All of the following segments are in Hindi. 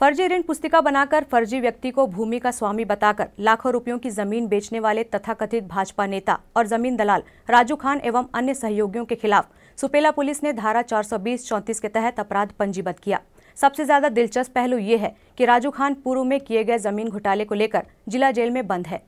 फर्जी ऋण पुस्तिका बनाकर फर्जी व्यक्ति को भूमि का स्वामी बताकर लाखों रुपयों की जमीन बेचने वाले तथाकथित भाजपा नेता और जमीन दलाल राजू खान एवं अन्य सहयोगियों के खिलाफ सुपेला पुलिस ने धारा 420 सौ के तहत अपराध पंजीबद्ध किया सबसे ज्यादा दिलचस्प पहलू ये है कि राजू खान पूर्व में किए गए जमीन घोटाले को लेकर जिला जेल में बंद है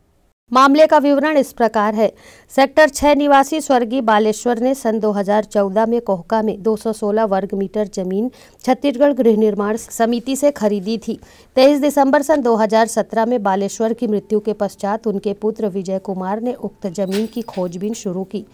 मामले का विवरण इस प्रकार है सेक्टर छह निवासी स्वर्गीय बालेश्वर ने सन 2014 में कोहका में 216 वर्ग मीटर जमीन छत्तीसगढ़ गृह निर्माण समिति से खरीदी थी 23 दिसंबर सन 2017 में बालेश्वर की मृत्यु के पश्चात उनके पुत्र विजय कुमार ने उक्त जमीन की खोजबीन शुरू की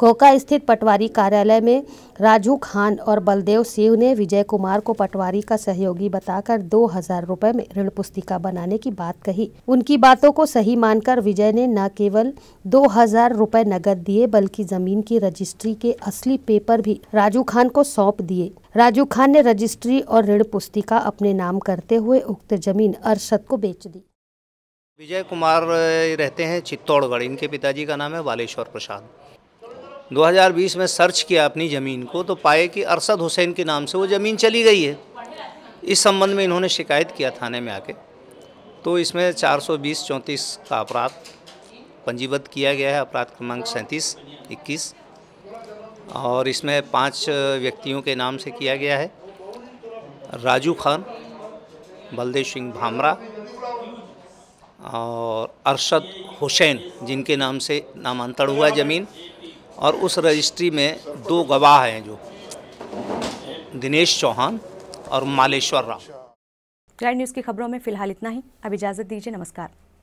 कोका स्थित पटवारी कार्यालय में राजू खान और बलदेव सिंह ने विजय कुमार को पटवारी का सहयोगी बताकर दो हजार रूपए में ऋण पुस्तिका बनाने की बात कही उनकी बातों को सही मानकर विजय ने न केवल दो हजार रूपए नगद दिए बल्कि जमीन की रजिस्ट्री के असली पेपर भी राजू खान को सौंप दिए राजू खान ने रजिस्ट्री और ऋण पुस्तिका अपने नाम करते हुए उक्त जमीन अरशद को बेच दी विजय कुमार रहते हैं चित्तौड़गढ़ इनके पिताजी का नाम है बालेश्वर प्रसाद 2020 में सर्च किया अपनी ज़मीन को तो पाए कि अरसद हुसैन के नाम से वो ज़मीन चली गई है इस संबंध में इन्होंने शिकायत किया थाने में आके तो इसमें 420 34 का अपराध पंजीबद्ध किया गया है अपराध क्रमांक सैंतीस इक्कीस और इसमें पांच व्यक्तियों के नाम से किया गया है राजू खान बलदेव सिंह भामरा और अरशद हुसैन जिनके नाम से नामांतरण हुआ ज़मीन और उस रजिस्ट्री में दो गवाह हैं जो दिनेश चौहान और मालेश्वर राव क्राइम न्यूज़ की खबरों में फिलहाल इतना ही अब इजाज़त दीजिए नमस्कार